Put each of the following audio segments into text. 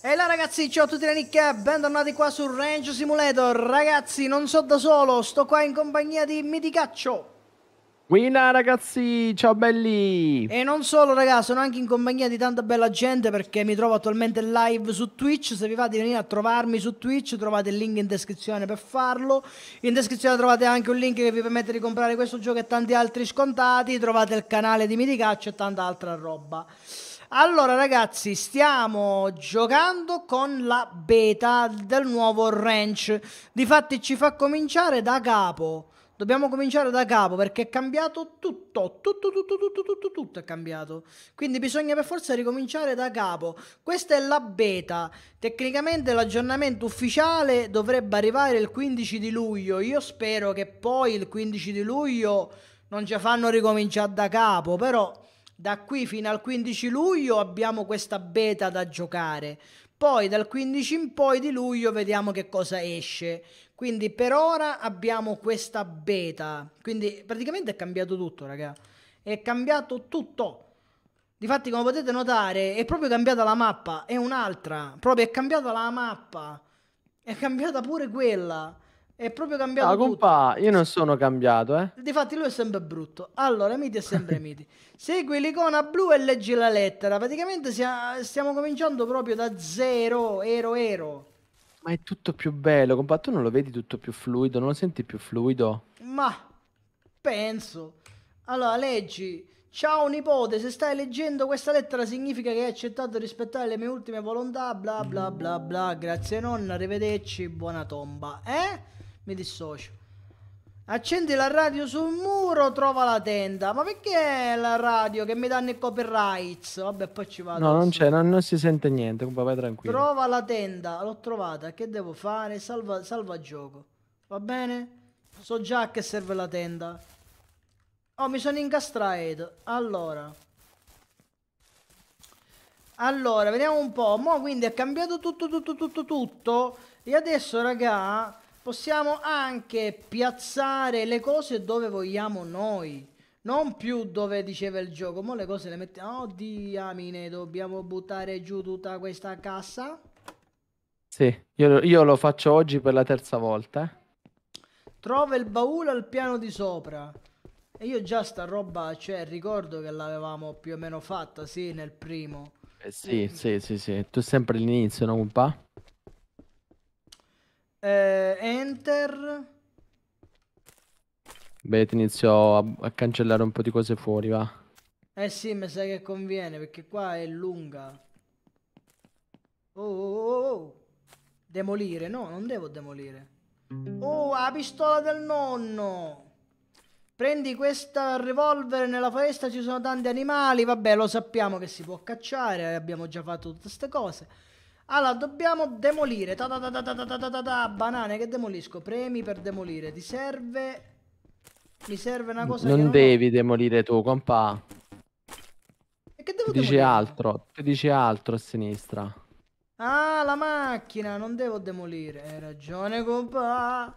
E là ragazzi, ciao a tutti la Nick, bentornati qua su Range Simulator Ragazzi, non so da solo, sto qua in compagnia di Miticaccio Wina ragazzi, ciao belli! E non solo ragazzi, sono anche in compagnia di tanta bella gente perché mi trovo attualmente live su Twitch, se vi va di venire a trovarmi su Twitch trovate il link in descrizione per farlo, in descrizione trovate anche un link che vi permette di comprare questo gioco e tanti altri scontati, trovate il canale di Miticaccio e tanta altra roba. Allora ragazzi, stiamo giocando con la beta del nuovo ranch. Difatti ci fa cominciare da capo. Dobbiamo cominciare da capo perché è cambiato tutto, tutto, tutto, tutto, tutto, tutto è cambiato. Quindi bisogna per forza ricominciare da capo. Questa è la beta. Tecnicamente l'aggiornamento ufficiale dovrebbe arrivare il 15 di luglio. Io spero che poi il 15 di luglio non ci fanno ricominciare da capo, però da qui fino al 15 luglio abbiamo questa beta da giocare. Poi dal 15 in poi di luglio vediamo che cosa esce. Quindi per ora abbiamo questa beta. Quindi praticamente è cambiato tutto, raga. È cambiato tutto. Difatti, come potete notare, è proprio cambiata la mappa. È un'altra. Proprio è cambiata la mappa. È cambiata pure quella. È proprio cambiato. Ah, compà, io non sono cambiato, eh. Difatti lui è sempre brutto. Allora, Miti è sempre Miti. Segui l'icona blu e leggi la lettera. Praticamente stiamo cominciando proprio da zero, ero, ero. Ma è tutto più bello, compà. Tu non lo vedi tutto più fluido? Non lo senti più fluido? Ma, penso. Allora, leggi. Ciao nipote, se stai leggendo questa lettera significa che hai accettato di rispettare le mie ultime volontà, bla bla bla bla, grazie nonna, arrivederci, buona tomba. Eh? Mi dissocio. Accendi la radio sul muro, trova la tenda. Ma perché la radio che mi danno i copyrights? Vabbè, poi ci vado. No, non c'è, non, non, si sente niente. Comunque, Vai tranquillo. Trova la tenda, l'ho trovata. Che devo fare? Salva, salva gioco. Va bene? So già a che serve la tenda. Oh, mi sono incastrato. Allora. Allora, vediamo un po'. Mo' quindi è cambiato tutto, tutto, tutto, tutto. E adesso, ragà possiamo anche piazzare le cose dove vogliamo noi. Non più dove diceva il gioco, ma le cose le mettiamo... Oh, diamine, dobbiamo buttare giù tutta questa cassa? Sì, io, io lo faccio oggi per la terza volta. Eh. Trova il baule al piano di sopra. E io già sta roba, cioè, ricordo che l'avevamo più o meno fatta, sì, nel primo. Eh sì, sì, sì, sì. Tu sempre all'inizio, non un pa'? Eh, enter. Beh, ti inizio a, a, cancellare un po' di cose fuori, va. Eh sì, mi sa che conviene, perché qua è lunga. Oh, oh, oh, oh, oh. Demolire? No, non devo demolire. Oh, la pistola del nonno! Prendi questa revolver, nella foresta ci sono tanti animali, vabbè, lo sappiamo che si può cacciare, abbiamo già fatto tutte queste cose. Allora, dobbiamo demolire. Ta ta ta ta ta ta ta ta Banane che demolisco. Premi per demolire. Ti serve... Mi serve una cosa Non, non devi ho... demolire tu, compà. E che devo Ti demolire? Dice altro. Ti dice altro a sinistra. Ah, la macchina. Non devo demolire. Hai ragione, compà.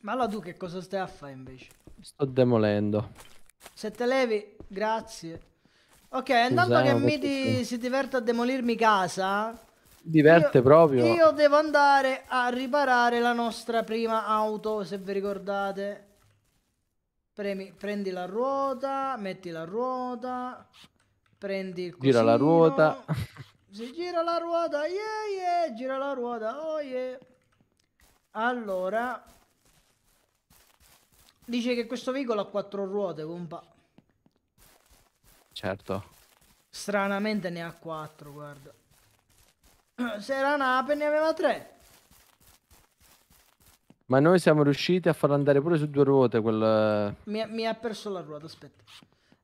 Ma allora tu che cosa stai a fare invece? Sto demolendo. Se te levi, grazie. Ok, andando che esatto, Miti si diverte a demolirmi casa. Diverte io, proprio. Io devo andare a riparare la nostra prima auto, se vi ricordate. Premi, prendi la ruota, metti la ruota, prendi il cosino, Gira la ruota. Si gira la ruota, yeah yeah, gira la ruota, oh yeah. Allora, dice che questo veicolo ha quattro ruote, compa. Certo. Stranamente ne ha 4, guarda. Se era un'ape ne aveva 3. Ma noi siamo riusciti a farlo andare pure su due ruote quel... Mi, mi ha perso la ruota, aspetta.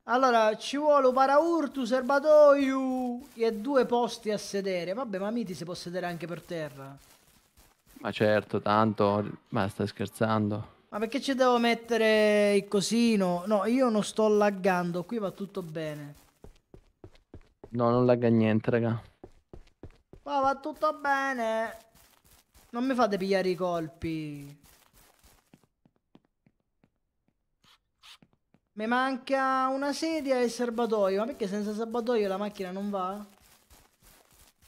Allora, ci vuole un paraurtu, serbatoio e due posti a sedere. Vabbè, ma Miti si può sedere anche per terra. Ma certo, tanto. Ma stai scherzando. Ma perché ci devo mettere il cosino? No, io non sto laggando, qui va tutto bene. No, non lagga niente, raga. Qua va tutto bene. Non mi fate pigliare i colpi. Mi manca una sedia e il serbatoio. Ma perché senza serbatoio la macchina non va?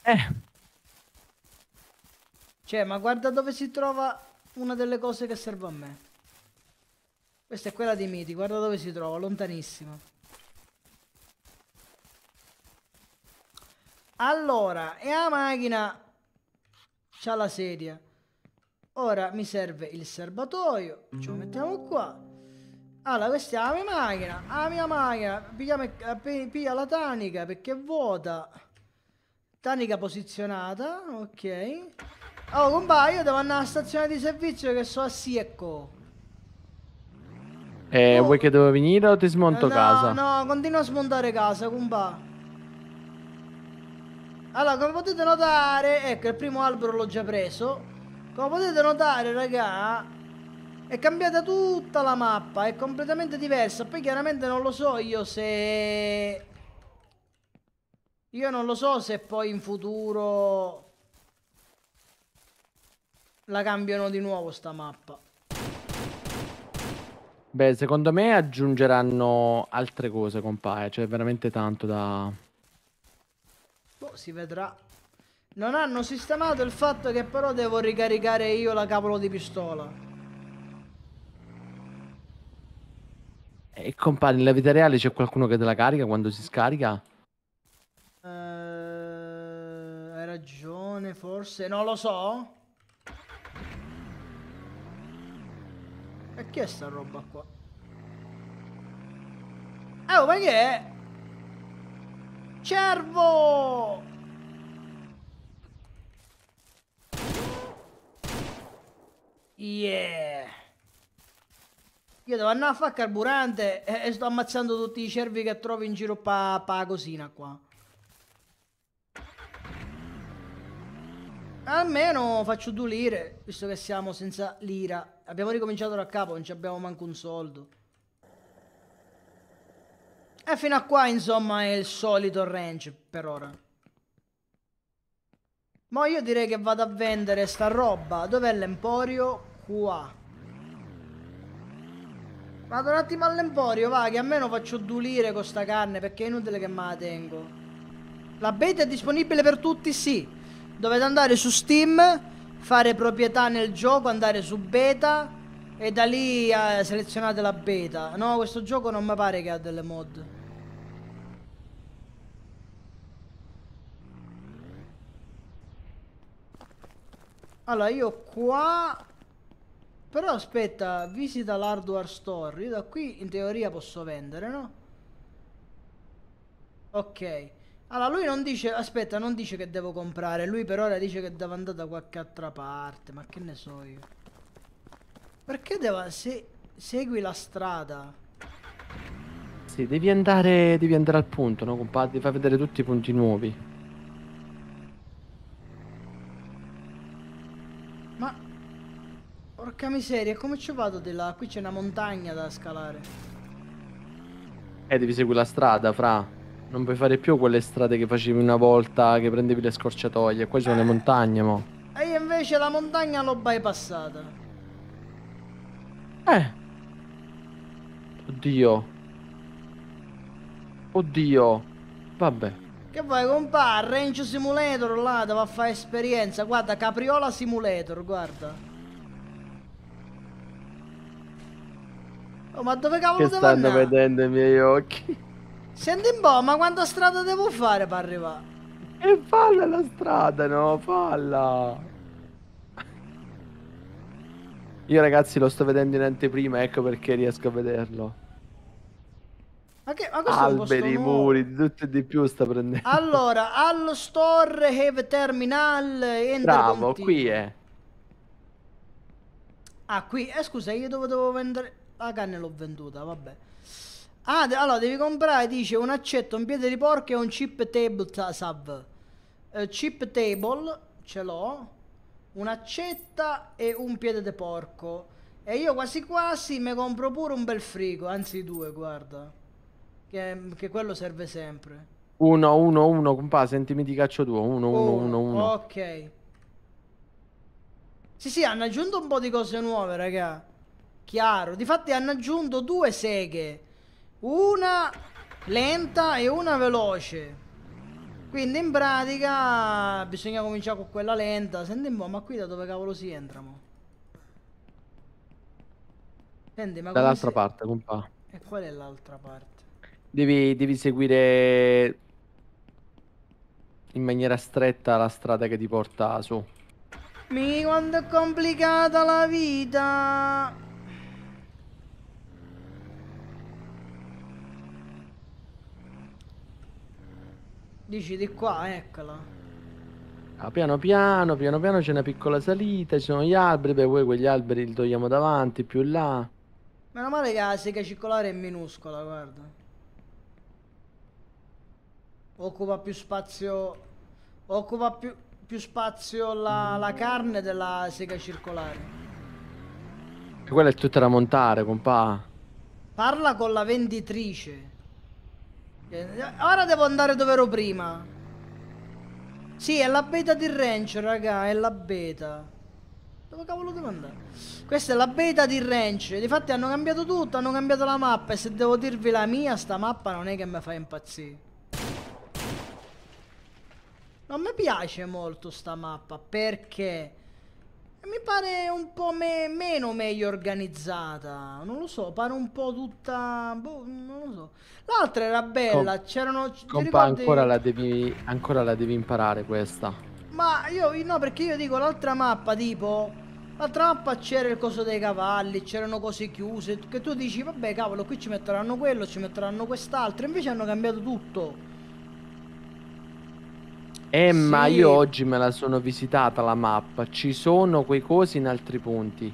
Eh. Cioè, ma guarda dove si trova una delle cose che serve a me. Questa è quella di Miti, guarda dove si trova, lontanissima. Allora, e la macchina c'ha la sedia. Ora mi serve il serbatoio, ce lo mettiamo qua. Allora, questa è la mia macchina, la mia macchina, piglia, piglia la tanica perché è vuota. Tanica posizionata, ok. Oh, compagno, devo andare alla stazione di servizio che so a secco. Eh, oh. Vuoi che devo venire o ti smonto eh, no, casa? No, continua a smontare casa, compa. Allora, come potete notare, ecco, il primo albero l'ho già preso. Come potete notare, raga, è cambiata tutta la mappa, è completamente diversa. Poi chiaramente non lo so io se... Io non lo so se poi in futuro la cambiano di nuovo sta mappa. Beh, secondo me aggiungeranno altre cose compaia. Eh, c'è veramente tanto da... Boh, si vedrà. Non hanno sistemato il fatto che però devo ricaricare io la cavolo di pistola. E compare, nella vita reale c'è qualcuno che te la carica quando si scarica? Eh, hai ragione, forse. Non lo so. E chi è sta roba qua? Eh, oh, ma che è? Cervo! Yeah! Io devo andare a fare carburante e, e sto ammazzando tutti i cervi che trovo in giro pa, pa cosina qua. Almeno faccio due lire, visto che siamo senza lira. Abbiamo ricominciato da capo, non ci abbiamo manco un soldo. E fino a qua, insomma, è il solito range per ora. Ma io direi che vado a vendere sta roba. Dov'è l'emporio? Qua. Vado un attimo all'emporio, va, che almeno faccio due lire con sta carne, perché è inutile che me la tengo. La beta è disponibile per tutti? Sì. Dovete andare su Steam, fare proprietà nel gioco, andare su beta e da lì eh, selezionate la beta. No, questo gioco non mi pare che ha delle mod. Allora, io qua... Però aspetta, visita l'hardware store. Io da qui in teoria posso vendere, no? Ok. Allora, lui non dice, aspetta, non dice che devo comprare, lui per ora dice che devo andare da qualche altra parte, ma che ne so io. Perché devo, se, segui la strada. Sì, devi andare, devi andare al punto, no compadre? Devi far vedere tutti i punti nuovi. Ma, porca miseria, come ci vado di là? Qui c'è una montagna da scalare. Eh, devi seguire la strada, fra. Non puoi fare più quelle strade che facevi una volta, che prendevi le scorciatoie. Qua sono eh. le montagne, mo. E io invece la montagna l'ho bypassata. Eh. Oddio. Oddio. Vabbè. Che vuoi compare? Range Simulator là, dove fa esperienza. Guarda, Capriola Simulator, guarda. Oh, ma dove cavolo che stanno vedendo i miei occhi? Senti un po', ma quanta strada devo fare per arrivare? E falla la strada, no? Falla! Io ragazzi lo sto vedendo in anteprima, ecco perché riesco a vederlo. Ma che, ma Alberi, muri, di tutto e di più sta prendendo. Allora, allo store, have terminal, enter Bravo, qui è. Ah, qui, eh, scusa, io dove dovevo vendere... La canna l'ho venduta, vabbè. Ah, de allora devi comprare, dice, un accetto, un piede di porco e un chip table sub. Eh, chip table, ce l'ho. Un'accetta e un piede di porco. E io quasi quasi mi compro pure un bel frigo, anzi due, guarda. Che, che quello serve sempre. Uno, uno, uno, compa, sentimi di caccio tuo. Uno, uno, oh, uno, 1. Ok. Sì, sì, hanno aggiunto un po' di cose nuove, raga. Chiaro. Difatti hanno aggiunto due seghe una lenta e una veloce. Quindi in pratica bisogna cominciare con quella lenta. Senti un po', ma qui da dove cavolo si entra? Mo? Senti, ma Dall'altra si... parte, compà. E qual è l'altra parte? Devi, devi seguire in maniera stretta la strada che ti porta su. Mi quanto è complicata la vita! Dici di qua, eccola. Ah, piano piano, piano piano c'è una piccola salita, ci sono gli alberi, beh poi quegli alberi li togliamo davanti, più là. Meno male che la sega circolare è minuscola, guarda. Occupa più spazio... Occupa più, più spazio la, la carne della sega circolare. E quella è tutta da montare, compà. Parla con la venditrice. Ora devo andare dove ero prima. Sì, è la beta di Ranch, raga, è la beta. Dove cavolo devo andare? Questa è la beta di Ranch. Difatti hanno cambiato tutto, hanno cambiato la mappa. E se devo dirvi la mia, sta mappa non è che mi fa impazzire. Non mi piace molto sta mappa, perché pare un po' me meno meglio organizzata. Non lo so, pare un po' tutta. Boh, non lo so. L'altra era bella. Com C'erano. Compa, ancora, la devi, ancora la devi imparare questa. Ma io no, perché io dico l'altra mappa, tipo. L'altra mappa c'era il coso dei cavalli, c'erano cose chiuse. Che tu dici, vabbè, cavolo, qui ci metteranno quello, ci metteranno quest'altro. Invece hanno cambiato tutto. Eh, sì. ma io oggi me la sono visitata la mappa. Ci sono quei cosi in altri punti.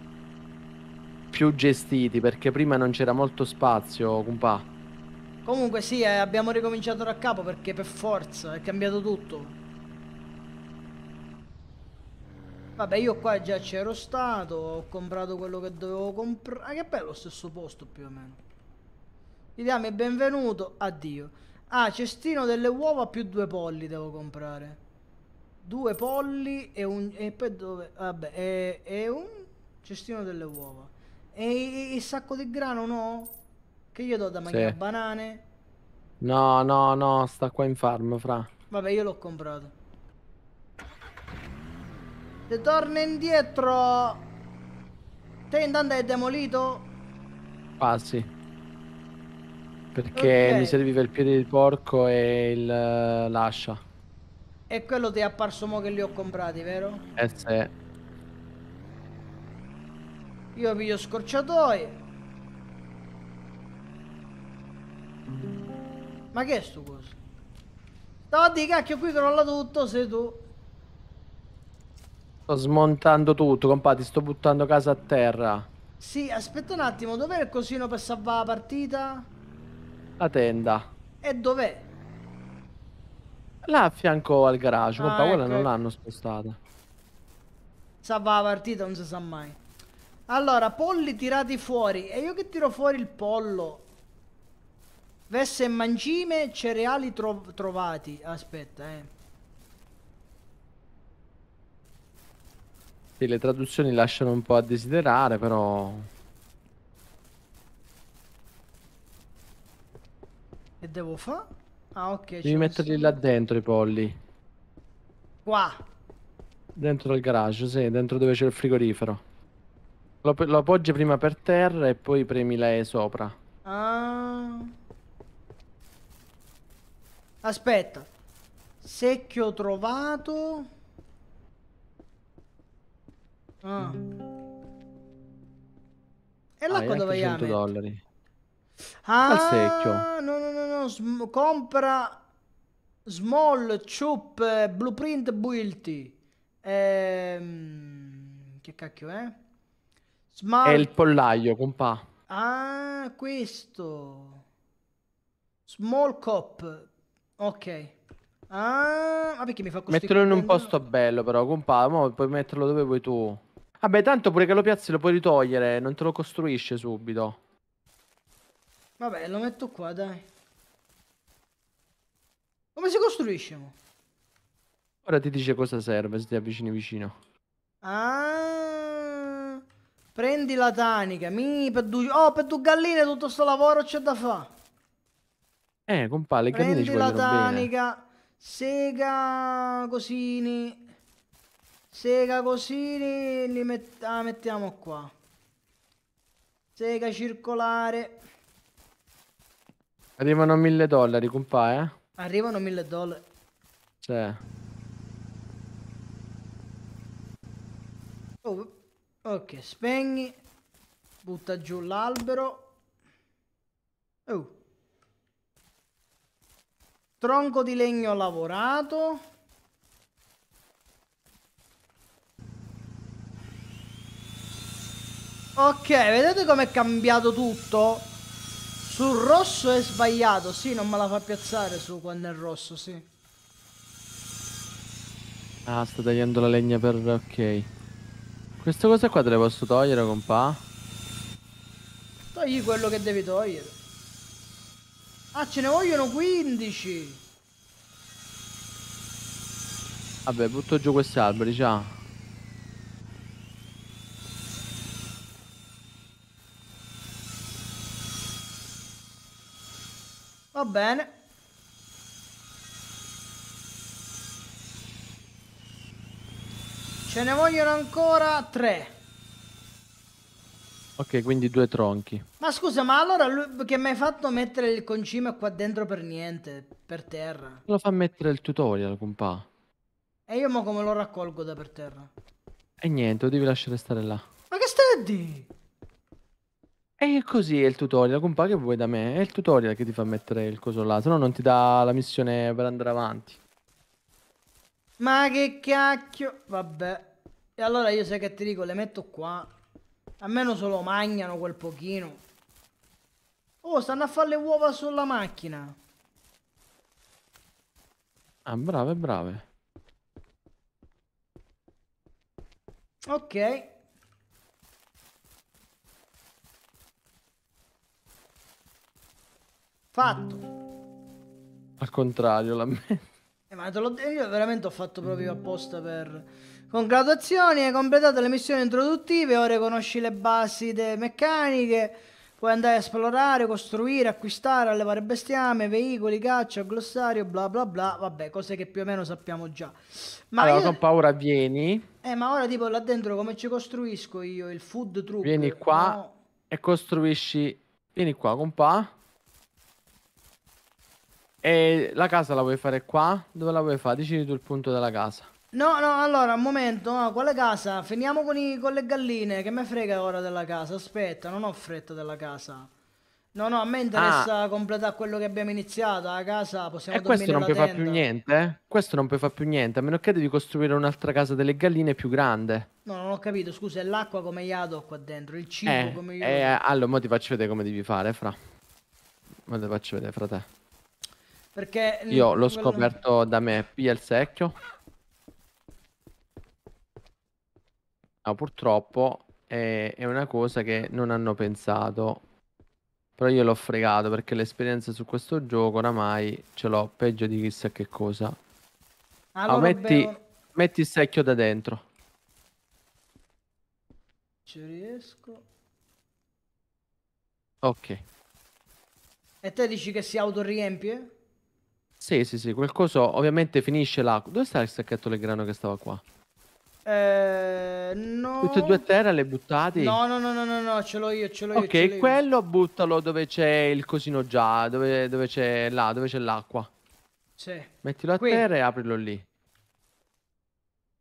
Più gestiti, perché prima non c'era molto spazio, compà. Comunque sì, eh, abbiamo ricominciato da capo perché per forza è cambiato tutto. Vabbè, io qua già c'ero stato, ho comprato quello che dovevo comprare. Ah, che bello stesso posto più o meno. Gli diamo il benvenuto, addio. Ah, cestino delle uova più due polli devo comprare. Due polli e un... E poi dove... Vabbè, e, e un cestino delle uova. E il sacco di grano no? Che io do da mangiare sì. banane? No, no, no, sta qua in farm, fra. Vabbè, io l'ho comprato. Te torna indietro! Te intanto è demolito? Ah, sì. Perché okay. mi serviva il piede di porco e il, eh, l'ascia. E quello ti è apparso mo che li ho comprati, vero? Eh sì. Io piglio scorciatoi. Ma che è sto coso? No, di cacchio, qui crolla tutto, sei tu. Sto smontando tutto, compà, ti sto buttando casa a terra. Sì, aspetta un attimo, dov'è il cosino per salvare la partita? La tenda. E dov'è? Là a fianco al garage, ah, ecco. non ecco. l'hanno spostata. Sabba la partita, non si sa mai. Allora, polli tirati fuori. E io che tiro fuori il pollo? Vesse e mangime, cereali tro trovati. Aspetta, eh. Sì, le traduzioni lasciano un po' a desiderare, però... devo fare? Ah, ok. Devi metterli là dentro i polli. Qua. Dentro il garage, sì, dentro dove c'è il frigorifero. Lo, lo appoggi prima per terra e poi premi la E sopra. Ah. Aspetta. Secchio trovato. Ah. E là ah, dove 100 dollari. Ah, Al secchio. no, no, no, no, sm- compra small Chup eh, blueprint builty. Ehm, che cacchio è? È il pollaio, compa. Ah, questo. Small cop. Ok. Ah, ma perché mi fa così? Mettilo in un posto bello, però, compa. Mo puoi metterlo dove vuoi tu. Vabbè, tanto pure che lo piazzi lo puoi ritogliere, non te lo costruisce subito. Vabbè, lo metto qua, dai. Come si costruisce? Mo? Ora ti dice cosa serve se ti avvicini vicino. Ah, prendi la tanica. Mi, per due, oh, per due galline tutto sto lavoro c'è da fare. Eh, compà, le galline Prendi la tanica, bene. sega cosini. Sega cosini, li met ah, mettiamo qua. Sega circolare. Arrivano mille dollari, compa, eh? Arrivano mille dollari. Cioè. Oh, ok, spegni. Butta giù l'albero. Oh. Tronco di legno lavorato. Ok, vedete com'è cambiato tutto? Sul rosso è sbagliato, sì, non me la fa piazzare su quando è rosso, sì. Ah, sta tagliando la legna per... ok. Queste cose qua te le posso togliere, compà? Togli quello che devi togliere. Ah, ce ne vogliono 15! Vabbè, butto giù questi alberi, diciamo. già. Va bene. Ce ne vogliono ancora tre. Ok, quindi due tronchi. Ma scusa, ma allora lui, che mi hai fatto mettere il concime qua dentro per niente, per terra? Lo fa mettere il tutorial, compà. E io mo come lo raccolgo da per terra? E niente, lo devi lasciare stare là. Ma che stai a dire? E così è il tutorial, compà che vuoi da me? È il tutorial che ti fa mettere il coso là, se no non ti dà la missione per andare avanti. Ma che cacchio! Vabbè. E allora io sai che ti dico, le metto qua. Almeno solo mangiano quel pochino. Oh, stanno a fare le uova sulla macchina. Ah, brave, brave. Ok. Fatto. Al contrario, la me. Eh, ma te l'ho detto, io veramente ho fatto proprio apposta per... con graduazioni hai completato le missioni introduttive, ora conosci le basi meccaniche, puoi andare a esplorare, costruire, acquistare, allevare bestiame, veicoli, caccia, glossario, bla bla bla, vabbè, cose che più o meno sappiamo già. Ma allora, io... con paura vieni. Eh, ma ora tipo là dentro come ci costruisco io il food truck? Vieni qua no? e costruisci... Vieni qua, compa e la casa la vuoi fare qua? Dove la vuoi fare? Decidi tu il punto della casa. No, no, allora, un momento, no, quale casa? Finiamo con, i, con le galline, che me frega ora della casa, aspetta, non ho fretta della casa. No, no, a me interessa ah. completare quello che abbiamo iniziato, la casa possiamo e questo non puoi fare più niente? Eh? Questo non puoi fare più niente, a meno che devi costruire un'altra casa delle galline più grande. No, non ho capito, scusa, è l'acqua come io do qua dentro, il cibo eh, come io... Eh, allora, ora ti faccio vedere come devi fare, fra. Ma ti faccio vedere, fratello. Perché Io l'ho scoperto non... da me, pia il secchio. Ma purtroppo è, eh, è una cosa che non hanno pensato. Però io l'ho fregato perché l'esperienza su questo gioco oramai ce l'ho peggio di chissà che cosa. Allora, ah, ah metti, bevo... metti il secchio da dentro. Ci riesco. Ok. E te dici che si autoriempie? Sì, sì, sì, qualcosa ovviamente finisce là. Dove sta il sacchetto del grano che stava qua? Eh, no. Tutte e due a terra le buttate? No, no, no, no, no, no, ce l'ho io, ce l'ho okay, io. Ok, quello buttalo dove c'è il cosino già, dove, dove c'è là, dove c'è l'acqua. Sì. Mettilo a Qui. terra e aprilo lì.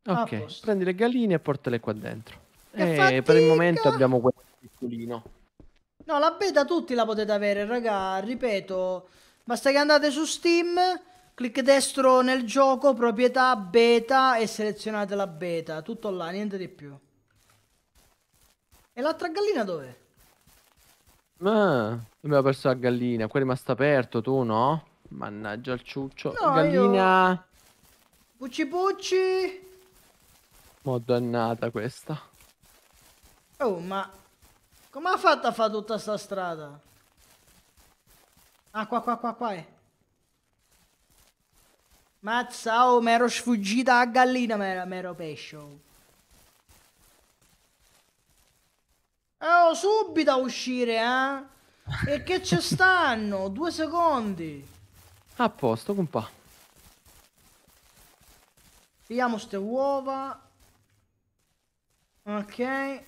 Ok, prendi le galline e portale qua dentro. Che e eh, per il momento abbiamo questo piccolino. No, la beta tutti la potete avere, raga, ripeto... Basta che andate su Steam, clic destro nel gioco, proprietà, beta e selezionate la beta. Tutto là, niente di più. E l'altra gallina dov'è? Ah, io perso la gallina. Qua è rimasto aperto, tu no? Mannaggia il ciuccio. No, gallina! Io... Pucci pucci! Mo dannata questa. Oh, ma... Come ha fatto a fare tutta sta strada? Ah, qua, qua, qua, qua è. Mazza, oh, mi ero sfuggita a gallina, mi ero pescio. Eh, oh, subito a uscire, eh? E che ci stanno? Due secondi. A posto, compà. Vediamo ste uova. Ok.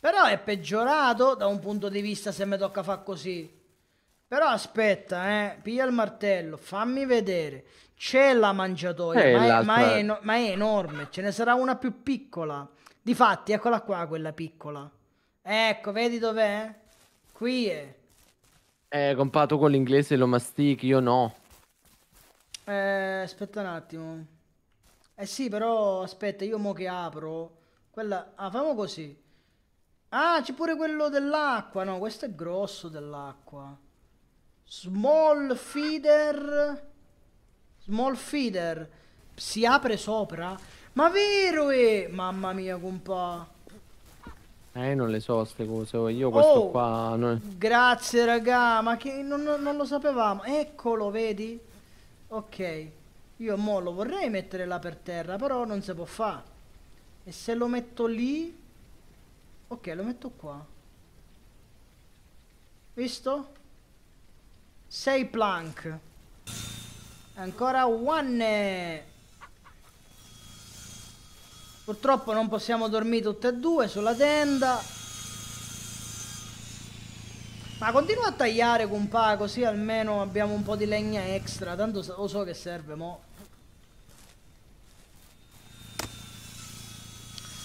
Però è peggiorato da un punto di vista se mi tocca fare così. Però aspetta, eh, piglia il martello, fammi vedere. C'è la mangiatoia, eh, ma, è, ma, è ma, è, enorme, ce ne sarà una più piccola. Difatti, eccola qua quella piccola. Ecco, vedi dov'è? Qui è. Eh, compà, con l'inglese lo mastichi, io no. Eh, aspetta un attimo. Eh sì, però aspetta, io mo che apro. Quella... Ah, famo così. Ah, c'è pure quello dell'acqua. No, questo è grosso dell'acqua. Small feeder. Small feeder. Si apre sopra? Ma vero e... Eh? Mamma mia, compa Eh, non le so ste cose. Io questo oh, qua... Non... Grazie, raga. Ma che... Non, non, lo sapevamo. Eccolo, vedi? Ok. Io mo lo vorrei mettere là per terra, però non si può fare. E se lo metto lì... Ok, lo metto qua. Visto? 6 plank. Ancora one. Purtroppo non possiamo dormire tutte e due sulla tenda. Ma continua a tagliare, compa così almeno abbiamo un po' di legna extra. Tanto lo so che serve, mo'.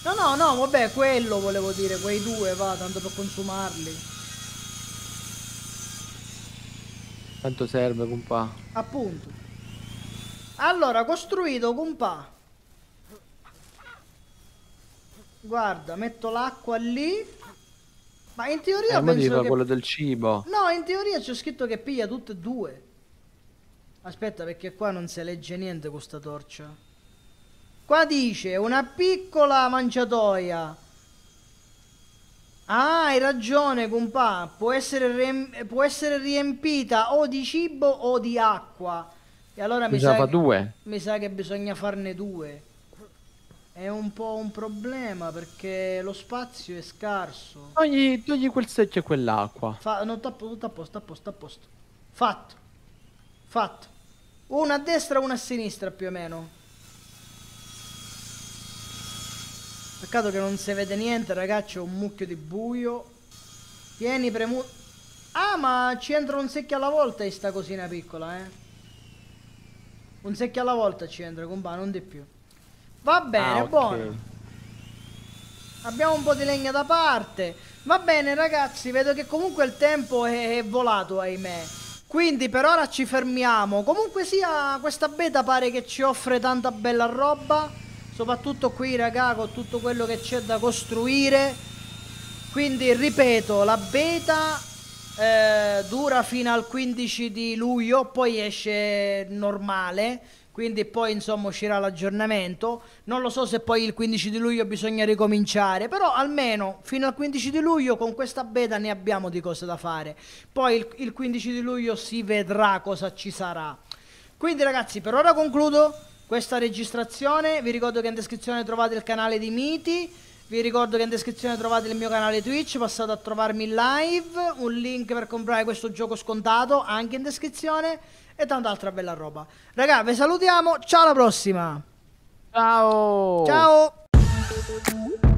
No, no, no, vabbè, quello volevo dire, quei due, va, tanto per consumarli. Tanto serve, compà. Appunto. Allora, costruito, compà. Guarda, metto l'acqua lì. Ma in teoria eh, penso che... quello del cibo. No, in teoria c'è scritto che piglia tutte e due. Aspetta, perché qua non si legge niente con sta torcia. Qua dice una piccola mangiatoia Ah, hai ragione, compà. Può essere, può essere riempita o di cibo o di acqua. E allora mi sa, che, mi sa che bisogna farne due. È un po' un problema perché lo spazio è scarso. Togli, togli quel secchio e quell'acqua. Fa, no, tappo, tutto a posto, a posto, a posto. Fatto. Fatto. Una a destra, una a sinistra più o meno. Peccato che non si vede niente, ragazzi, ho un mucchio di buio. Tieni premuto. Ah, ma ci entra un secchio alla volta in sta cosina piccola, eh. Un secchio alla volta ci entra, compa, non di più. Va bene, ah, okay. buono. Abbiamo un po' di legna da parte. Va bene, ragazzi, vedo che comunque il tempo è, è volato, ahimè. Quindi per ora ci fermiamo. Comunque sia, questa beta pare che ci offre tanta bella roba soprattutto qui raga con tutto quello che c'è da costruire quindi ripeto la beta eh, dura fino al 15 di luglio poi esce normale quindi poi insomma uscirà l'aggiornamento non lo so se poi il 15 di luglio bisogna ricominciare però almeno fino al 15 di luglio con questa beta ne abbiamo di cose da fare poi il, il 15 di luglio si vedrà cosa ci sarà quindi ragazzi per ora concludo questa registrazione. Vi ricordo che in descrizione trovate il canale di Miti. Vi ricordo che in descrizione trovate il mio canale Twitch, passate a trovarmi live, un link per comprare questo gioco scontato anche in descrizione e tanta altra bella roba. Raga, vi salutiamo, ciao alla prossima! Ciao! Ciao!